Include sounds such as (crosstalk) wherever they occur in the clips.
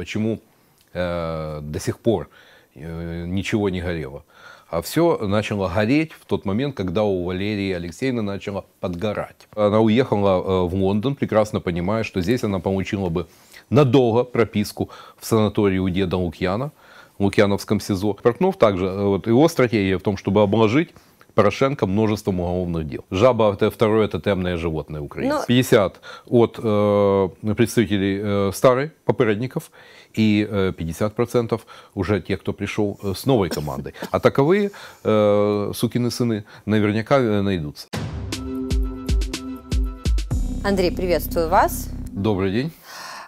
почему э, до сих пор э, ничего не горело. А все начало гореть в тот момент, когда у Валерии Алексеевны начало подгорать. Она уехала э, в Лондон, прекрасно понимая, что здесь она получила бы надолго прописку в санатории у деда Лукьяна, в Лукьяновском СИЗО. Портнов также, э, вот его стратегия в том, чтобы обложить Порошенко множеством уголовных дел. Жаба это второе, это темное животное Украины. Но... 50 от э, представителей э, старой, попередников, и э, 50% уже те, кто пришел э, с новой командой. А таковые э, сукины сыны наверняка э, найдутся. Андрей, приветствую вас. Добрый день.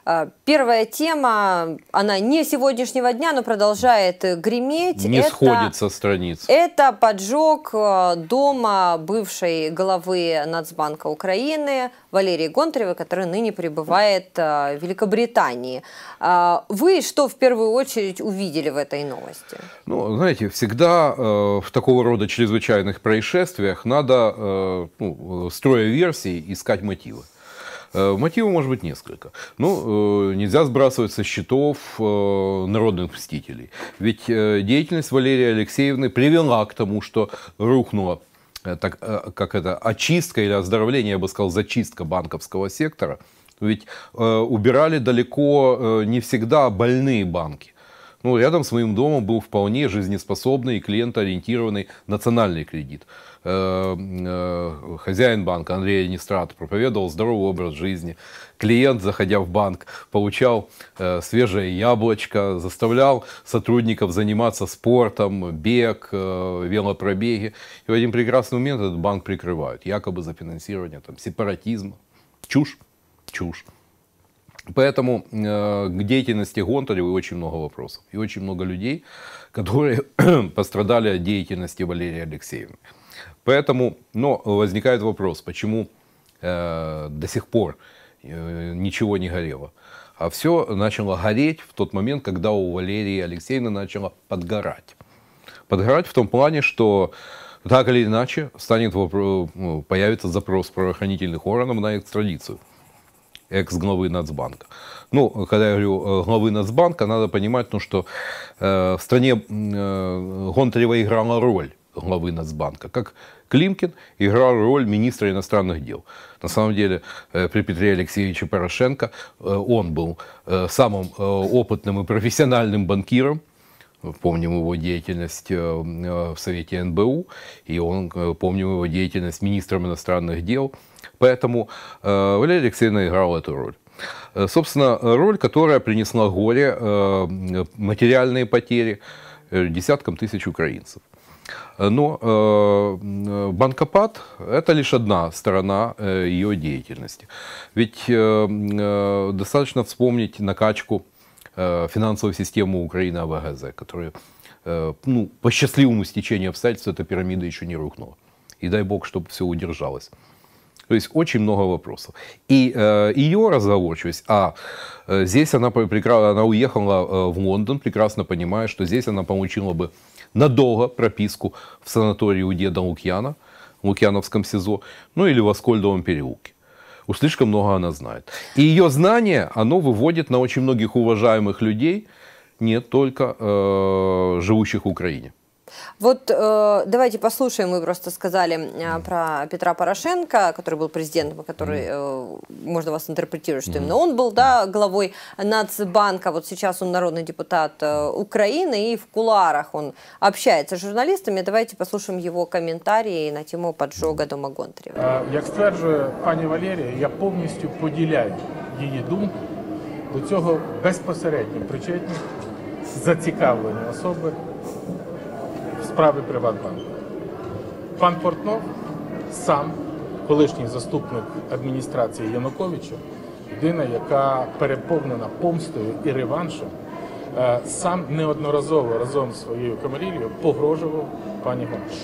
А, первая тема, она не сегодняшнего дня, но продолжает э, греметь. Не это, сходит страниц. Это поджог э, дома бывшей главы Нацбанка Украины Валерии Гонтаревой, которая ныне пребывает э, в Великобритании. А, вы что в первую очередь увидели в этой новости? Ну, знаете, всегда в такого рода чрезвычайных происшествиях надо, ну, строя версии, искать мотивы. Э, мотивов может быть несколько. Ну, э, нельзя сбрасывать со счетов э, народных мстителей. Ведь деятельность Валерии Алексеевны привела к тому, что рухнула так, как это, очистка или оздоровление, я бы сказал, зачистка банковского сектора. Ведь убирали далеко не всегда больные банки. Ну, рядом с моим домом был вполне жизнеспособный и клиентоориентированный национальный кредит. Эм, э, хозяин банка Андрей Нестрат проповедовал здоровый образ жизни. Клиент, заходя в банк, получал э, свежее яблочко, заставлял сотрудников заниматься спортом, бег, э, велопробеги. И в один прекрасный момент этот банк прикрывают, якобы за финансирование там, сепаратизма. Чушь, чушь. Поэтому э, к деятельности Гонтаревой очень много вопросов. И очень много людей, которые (coughs) пострадали от деятельности Валерия Алексеевны. Поэтому, но возникает вопрос, почему э, до сих пор э, ничего не горело? А все начало гореть в тот момент, когда у Валерии Алексеевны начало подгорать. Подгорать в том плане, что так или иначе станет вопрос, ну, появится запрос правоохранительных органов на экстрадицию экс-главы Нацбанка. Ну, когда я говорю э, главы Нацбанка, надо понимать, ну, что э, в стране э, Гонтарева играла роль главы Нацбанка, как Климкин играл роль министра иностранных дел. На самом деле э, при Петре Алексеевиче Порошенко э, он был э, самым опытным и профессиональным банкиром, помним его деятельность в Совете НБУ, и он, помним его деятельность министром иностранных дел. Поэтому Валерия Алексеевна играл эту роль. Собственно, роль, которая принесла горе, материальные потери десяткам тысяч украинцев. Э, но э, банкопад – это лишь одна сторона э, ее деятельности. Ведь достаточно вспомнить накачку финансовой системы Украины АВГЗ, которая ну, по счастливому стечению обстоятельств эта пирамида еще не рухнула. И дай бог, чтобы все удержалось. То есть очень много вопросов. И э, ее разговорчивость, а э, здесь она, она уехала э, в Лондон, прекрасно понимая, что здесь она получила бы надолго прописку в санатории у деда Лукьяна, в Лукьяновском СИЗО, ну или в Аскольдовом переулке. Уж слишком много она знает. И ее знание, оно выводит на очень многих уважаемых людей, не только э, живущих в Украине. Вот э, давайте послушаем, мы просто сказали э, про Петра Порошенко, который был президентом, который, э, можно вас интерпретировать, что именно он был, да, главой Нацбанка, вот сейчас он народный депутат э, Украины, и в куларах он общается с журналистами. Давайте послушаем его комментарии на тему поджога дома Гонтарєва. А, я, стверджує пані Валерія, я повністю поділяю її думку. До цього безпосередньо причетні зацікавлені особи справи Приватбанку. Пан Портнов сам, колишній заступник адміністрації Януковича, людина, яка переповнена помстою і реваншем, е, сам неодноразово разом з своєю камерілією погрожував пані Гомеш.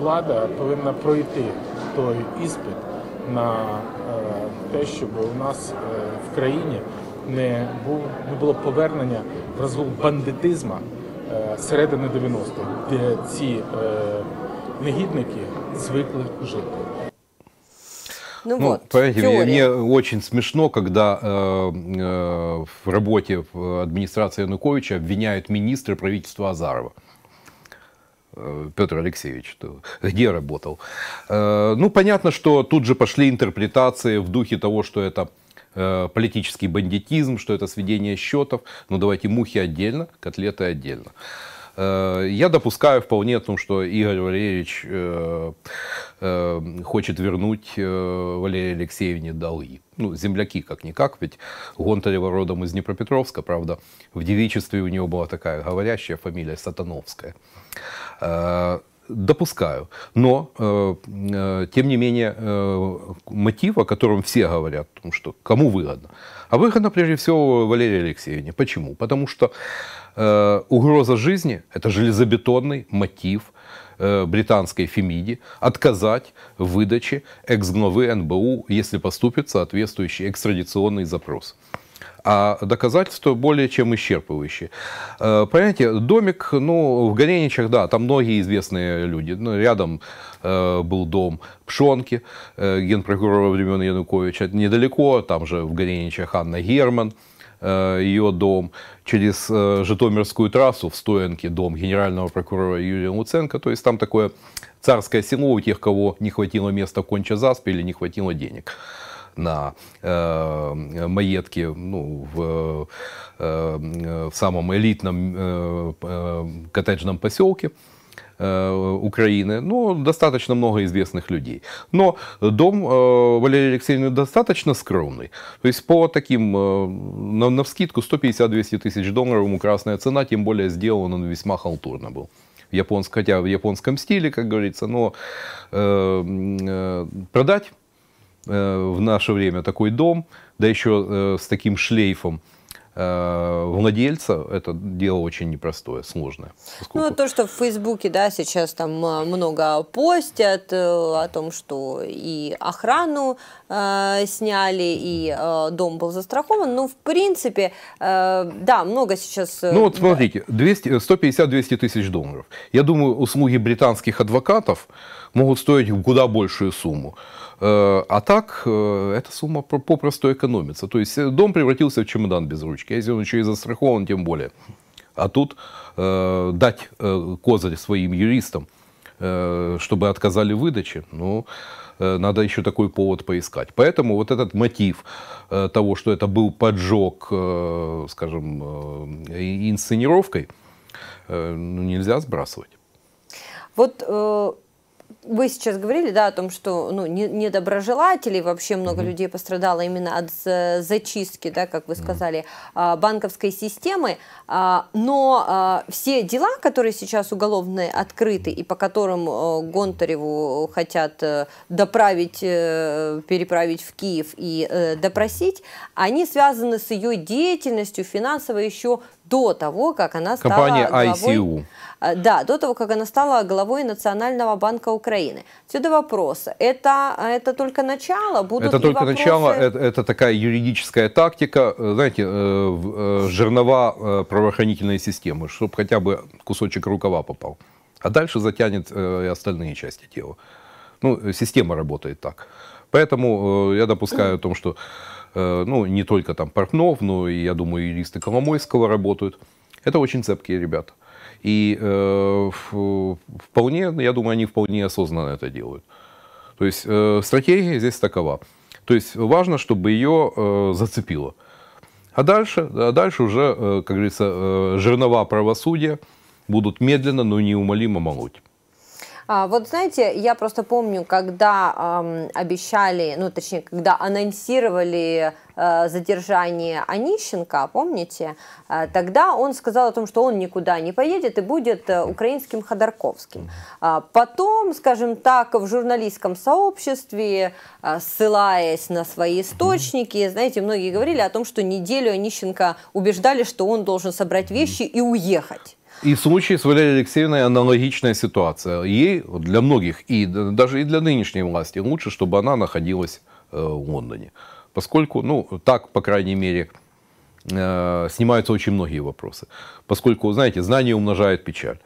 Влада повинна пройти той іспит на е, те, щоб у нас е, в країні не було повернення в розгул бандитизма. середини 90-х, де ці негідники звикли жити. Ну, ну вот, поверьте, мне очень смешно, когда э, э, в работе в администрации Януковича обвиняют министра правительства Азарова. Э, Петр Алексеевич, где работал? Э, ну, понятно, что тут же пошли интерпретации в духе того, что это Э, политический бандитизм, что это сведение счетов. Но ну, давайте мухи отдельно, котлеты отдельно. Э, я допускаю вполне о том, что Игорь Валерьевич э, хочет вернуть э, Валерии Алексеевне долги. Ну, земляки как-никак, ведь Гонтарева родом из Днепропетровска, правда, в девичестве у него была такая говорящая фамилия Сатановская допускаю. Но, э, э, тем не менее, э, мотив, о котором все говорят, что кому выгодно. А выгодно, прежде всего, Валерии Алексеевне. Почему? Потому что э, угроза жизни – это железобетонный мотив британской Фемиди отказать в выдаче экс-главы НБУ, если поступит соответствующий экстрадиционный запрос а доказательства более чем исчерпывающие. Э, понимаете, домик, ну, в Гореничах, да, там многие известные люди. Ну, рядом э, был дом Пшонки, э, генпрокурора времен Януковича. Недалеко, там же в Гореничах Анна Герман ее дом, через Житомирскую трассу в Стоянке дом генерального прокурора Юрия Луценко. То есть там такое царское село у тех, кого не хватило места Конча-Заспе или не хватило денег на э, маєтки ну, в, э, э, в самом элитном э, э коттеджном поселке. Э, Украины, ну, достаточно много известных людей. Но дом э, Валерии Алексеевны достаточно скромный. То есть по таким, э, на, на вскидку 150-200 тысяч долларов ему красная цена, тем более сделан он весьма халтурно был. В японск, хотя в японском стиле, как говорится, но э, продать Э, в наше время такой дом, да еще э, с таким шлейфом э, владельца, это дело очень непростое, сложное. Поскольку... Ну, то, что в Фейсбуке, да, сейчас там много постят о том, что и охрану э, сняли, и э, дом был застрахован, ну, в принципе, э, да, много сейчас... Ну, вот смотрите, 150-200 тысяч долларов. Я думаю, услуги британских адвокатов могут стоить куда большую сумму. Э, а так, э, эта сумма попросту экономится. То есть э, дом превратился в чемодан без ручки. Если он еще и застрахован, тем более. А тут дать козырь своим юристам, чтобы отказали в выдаче, ну, надо еще такой повод поискать. Поэтому вот этот мотив того, что это был поджог, скажем, инсценировкой, ну, нельзя сбрасывать. Вот э, вы сейчас говорили, да, о том, что ну, недоброжелателей, вообще много mm-hmm. людей пострадало именно от э, зачистки, да, как вы сказали, mm-hmm. банковской системы. А, но а, все дела, которые сейчас уголовные открыты и по которым э, Гонтареву хотят э, доправить, переправить в Киев и допросить, они связаны с ее деятельностью финансовой еще до того, как она стала Компания главой... ICU. Э, да, до того, как она стала главой Национального банка Украины. Отсюда вопрос. Это, это только начало? Будут это только вопросы... начало, это, это такая юридическая тактика, э, знаете, э, жернова правоохранительной системы, чтобы хотя бы кусочек рукава попал. А дальше затянет и остальные части тела. Ну, система работает так. Поэтому я допускаю о том, что Э, ну, не только там Портнов, но и, я думаю, юристы Коломойского работают. Это очень цепкие ребята. И э, вполне, ну, я думаю, они вполне осознанно это делают. То есть э, стратегия здесь такова. То есть важно, чтобы ее э, зацепило. А дальше, а дальше уже, э, как говорится, э, жернова правосудия будут медленно, но неумолимо молоть. А, вот знаете, я просто помню, когда эм, обещали, ну точнее, когда анонсировали э, задержание Онищенко, помните, э, тогда он сказал о том, что он никуда не поедет и будет э, украинским Ходорковским. А потом, скажем так, в журналистском сообществе, э, ссылаясь на свои источники, знаете, многие говорили о том, что неделю Онищенко убеждали, что он должен собрать вещи и уехать. И в случае с Валерией Алексеевной аналогичная ситуация. Ей для многих, и даже и для нынешней власти, лучше, чтобы она находилась э, в Лондоне. Поскольку, ну, так, по крайней мере, э, снимаются очень многие вопросы. Поскольку, знаете, знание умножает печаль.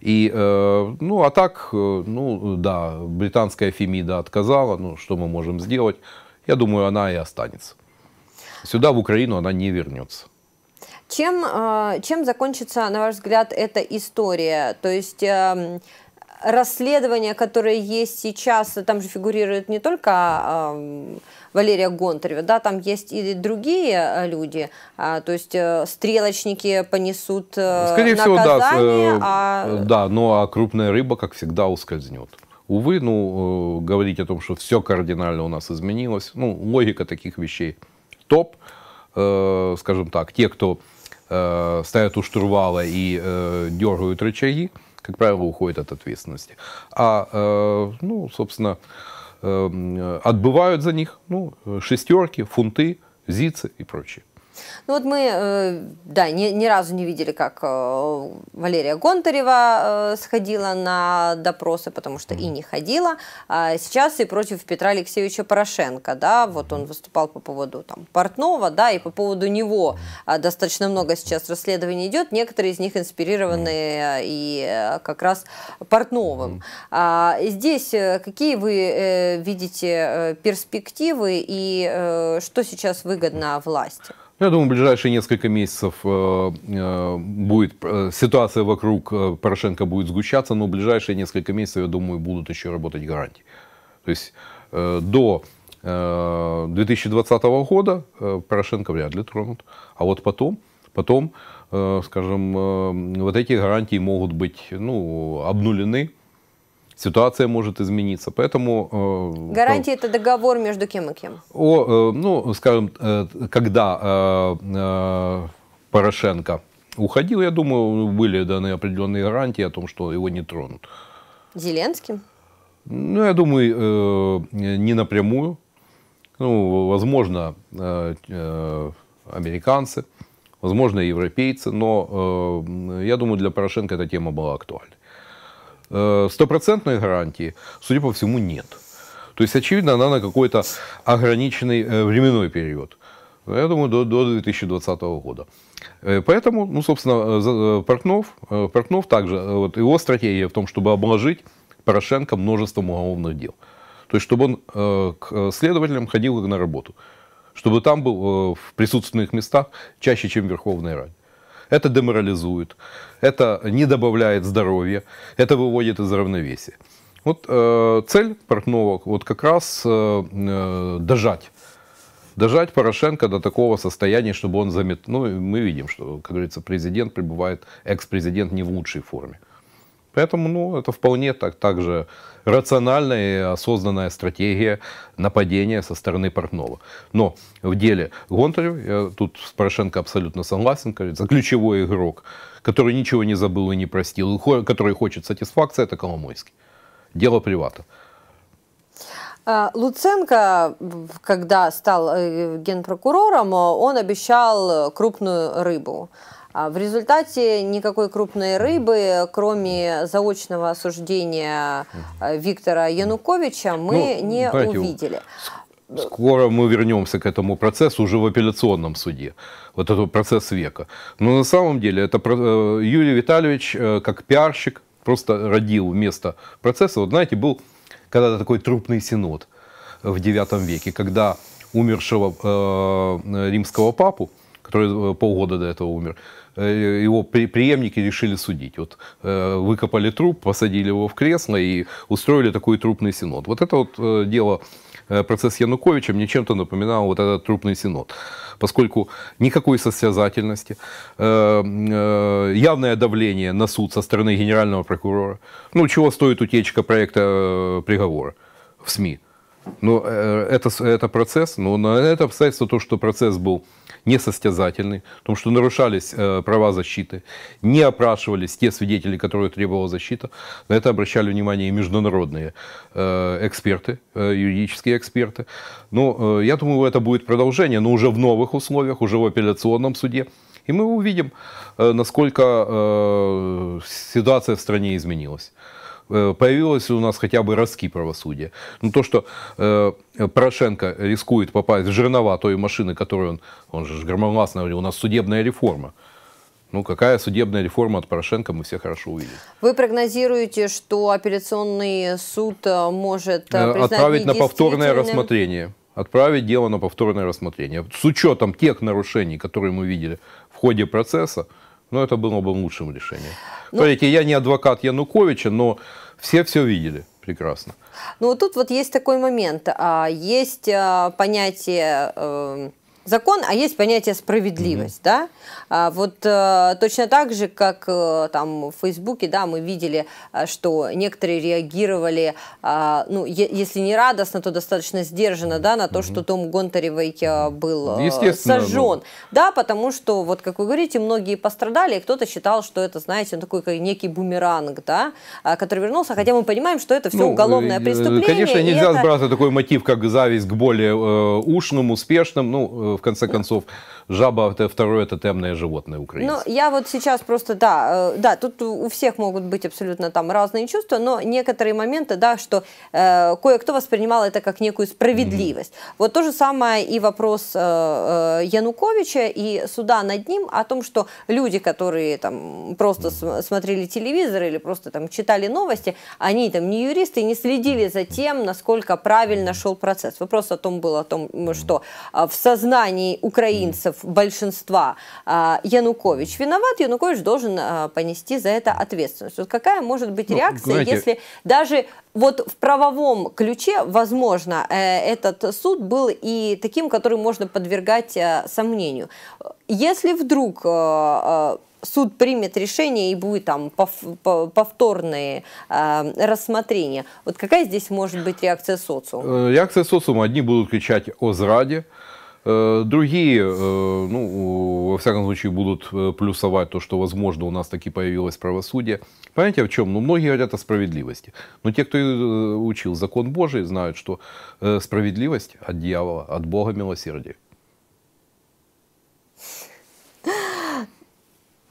И, э, ну, а так, ну, да, британская Фемида отказала, ну, что мы можем сделать? Я думаю, она и останется. Сюда, в Украину, она не вернется. Чем, э, чем закончится, на ваш взгляд, эта история? То есть эм, расследование, которое есть сейчас, там же фигурирует не только эм, Валерия Гонтарева, да, там есть и другие э, люди, а, то есть э, стрелочники понесут ну, Скорее наказание, всего, да, а... да, ну а крупная рыба, как всегда, ускользнет. Увы, ну, говорить о том, что все кардинально у нас изменилось, ну, логика таких вещей топ, скажем так, те, кто стоят у штурвала и э, дергают рычаги, как правило, уходят от ответственности. А, э, ну, собственно, э, отбывают за них ну, шестерки, фунты, зицы и прочее. Ну вот мы, э, да, ни, ни разу не видели, как э, Валерия Гонтарева э, сходила на допросы, потому что и не ходила. А сейчас и против Петра Алексеевича Порошенко, да, вот он выступал по поводу там Портнова, да, и по поводу него а достаточно много сейчас расследований идет. Некоторые из них инспирированы и как раз Портновым. А здесь какие вы видите перспективы и что сейчас выгодно власти? Я думаю, в ближайшие несколько месяцев э, э, будет э, ситуация вокруг Порошенко будет сгущаться, но в ближайшие несколько месяцев, я думаю, будут еще работать гарантии. То есть до 2020 года Порошенко вряд ли тронут, а вот потом, потом, скажем, вот эти гарантии могут быть ну, обнулены, ситуация может измениться. Поэтому... Э, гарантии – это договор между кем и кем? О, э, ну, скажем, э, когда Порошенко уходил, я думаю, были даны определенные гарантии о том, что его не тронут. Зеленским? Ну, я думаю, не напрямую. Ну, возможно, американцы, возможно, европейцы, но я думаю, для Порошенко эта тема была актуальна. Э, стопроцентной гарантии, судя по всему, нет. То есть, очевидно, она на какой-то ограниченный э, временной период. Я думаю, до, до 2020 года. Э, поэтому, ну, собственно, Портнов, Портнов также, вот его стратегия в том, чтобы обложить Порошенко множеством уголовных дел. То есть, чтобы он к следователям ходил на работу. Чтобы там был в присутственных местах чаще, чем Верховная Рада. Это деморализует, это не добавляет здоровья, это выводит из равновесия. Вот э, цель Портнова вот как раз э, э дожать дожать Порошенко до такого состояния, чтобы он заметил. Ну, мы видим, что, как говорится, президент пребывает, экс-президент не в лучшей форме. Поэтому ну, это вполне так, также рациональная и осознанная стратегия нападения со стороны Портнова. Но в деле Гонтарев, я тут с Порошенко абсолютно согласен, кажется, ключевой игрок, который ничего не забыл и не простил, который хочет сатисфакции, это Коломойский. Дело привата. А, Луценко, когда стал э, генпрокурором, он обещал крупную рыбу. А в результате никакой крупной рыбы, кроме заочного осуждения э, Виктора Януковича, мы ну, не знаете, увидели. Скоро мы вернемся к этому процессу уже в апелляционном суде. Вот этот процесс века. Но на самом деле это э, Юрий Витальевич э, как пиарщик просто родил место процесса. Вот знаете, был когда-то такой трупный синод в IX веке, когда умершего э, римского папу, который полгода до этого умер, Э, его преемники решили судить. Вот э, выкопали труп, посадили его в кресло и устроили такой трупный синод. Вот это вот э, дело процесс Януковича мне чем-то напоминал вот этот трупный синод, поскольку никакой состязательности, явное давление на суд со стороны генерального прокурора. Ну, чего стоит утечка проекта приговора в СМИ? Ну, э, это, это процесс, но на это обстоятельство то, что процесс был несостязательный, в том, что нарушались э, права защиты, не опрашивались те свидетели, которые требовала защита. На это обращали внимание и международные э, эксперты, э, юридические эксперты. Ну, э, я думаю, это будет продолжение, но уже в новых условиях, уже в апелляционном суде. И мы увидим, э, насколько э, ситуация в стране изменилась. Э, появилось у нас хотя бы ростки правосудия. Но ну, то, что э, Порошенко рискует попасть в жернова той машины, которую он, он же громогласно говорил, у нас судебная реформа. Ну, какая судебная реформа от Порошенко, мы все хорошо увидели. Вы прогнозируете, что апелляционный суд э, может Отправить на повторное рассмотрение. Отправить дело на повторное рассмотрение. С учетом тех нарушений, которые мы видели в ходе процесса, но это было бы лучшим решением. Ну, Смотрите, я не адвокат Януковича, но все все видели прекрасно. Ну, вот тут вот есть такой момент. А, есть а, понятие эм, закон, а есть понятие справедливость, mm да. А вот э, точно так же, как э, там в Фейсбуке, да, мы видели, э, что некоторые реагировали, э, ну, е- если не радостно, то достаточно сдержанно, да, на то, mm что Том Гонтаревой э, был э, сожжен, ну. да, потому что вот, как вы говорите, многие пострадали, и кто-то считал, что это, знаете, такой как некий бумеранг, да, а, который вернулся, хотя мы понимаем, что это все ну, уголовное э, преступление. Конечно, нельзя это... сбрасывать такой мотив, как зависть к более э, ушным, успешным, ну э, в конце концов жаба это второе тотемное животное Украины. Ну, я вот сейчас просто, да, э, да, тут у всех могут быть абсолютно там разные чувства, но некоторые моменты, да, что э, кое-кто воспринимал это как некую справедливость. Mm-hmm. Вот то же самое и вопрос э, э, Януковича и суда над ним о том, что люди, которые там просто mm-hmm. смотрели телевизор или просто там читали новости, они там не юристы, не следили за тем, насколько правильно шел процесс. Вопрос о том был о том, что а, в сознании украинцев против большинства а, Янукович виноват, Янукович должен а, понести за это ответственность. Вот какая может быть ну, реакция, знаете... если даже вот в правовом ключе, возможно, э, этот суд был и таким, который можно подвергать э, сомнению. Если вдруг э, суд примет решение и будет там повторные э, рассмотрения. Вот какая здесь может быть реакция социума? Реакция социума. Одни будут кричать о зраде, Другие, ну, во всяком случае, будут плюсовать то, что, возможно, у нас таки появилось правосудие. Понимаете, в чем? Ну, многие говорят о справедливости. Но те, кто э, учил закон Божий, знают, что э, справедливость от дьявола, от Бога милосердия.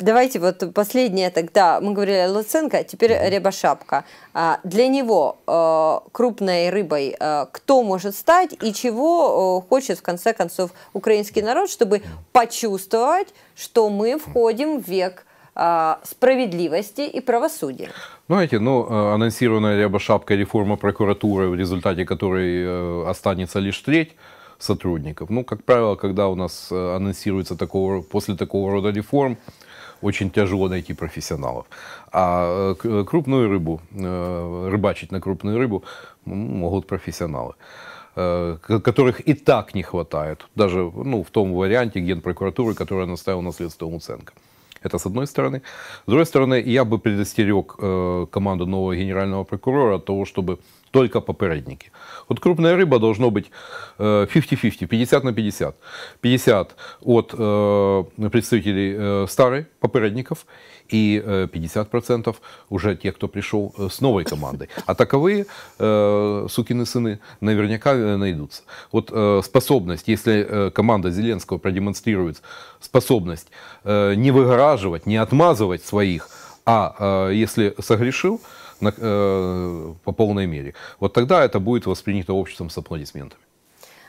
Давайте вот последнее тогда. Мы говорили о Луценко, а теперь Рябошапка. А для него э, крупной рыбой э, кто может стать и чего э, хочет в конце концов украинский народ, чтобы почувствовать, что мы входим в век а, справедливости и правосудия. Знаете, ну, анонсированная Рябошапка реформа прокуратуры, в результате которой останется лишь треть, сотрудников. Ну, как правило, когда у нас анонсируется такого, после такого рода реформ, очень тяжело найти профессионалов. А э, э, крупную рыбу, э, рыбачить на крупную рыбу могут профессионалы которых и так не хватает, даже ну, в том варианте генпрокуратуры, которая она наставила наследство Муценко. Это с одной стороны. С другой стороны, я бы предостерег э, команду нового генерального прокурора от того, чтобы только попередники. Вот крупная рыба должно быть 50-50, э, 50 на 50. 50 от э, представителей старых попередников и 50% э, уже те, кто пришел э, с новой командой. А таковые э, сукины сыны наверняка найдутся. Вот способность, если команда Зеленского продемонстрирует способность не выгораживать, не отмазывать своих, а если согрешил, по полной мере. Вот тогда это будет воспринято обществом с аплодисментами.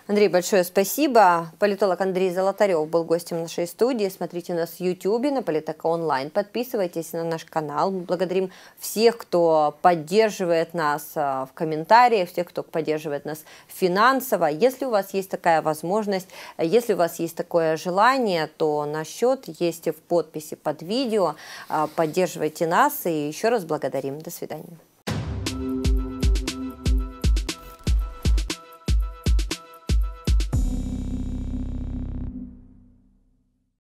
Андрей, большое спасибо. Политолог Андрей Золотарев был гостем нашей студии. Смотрите нас в YouTube на Политека онлайн. Подписывайтесь на наш канал. Мы благодарим всех, кто поддерживает нас э, в комментариях, всех, кто поддерживает нас финансово. Если у вас есть такая возможность, э, если у вас есть такое желание, то на счет есть в подписи под видео. Э, поддерживайте нас и еще раз благодарим. До свидания.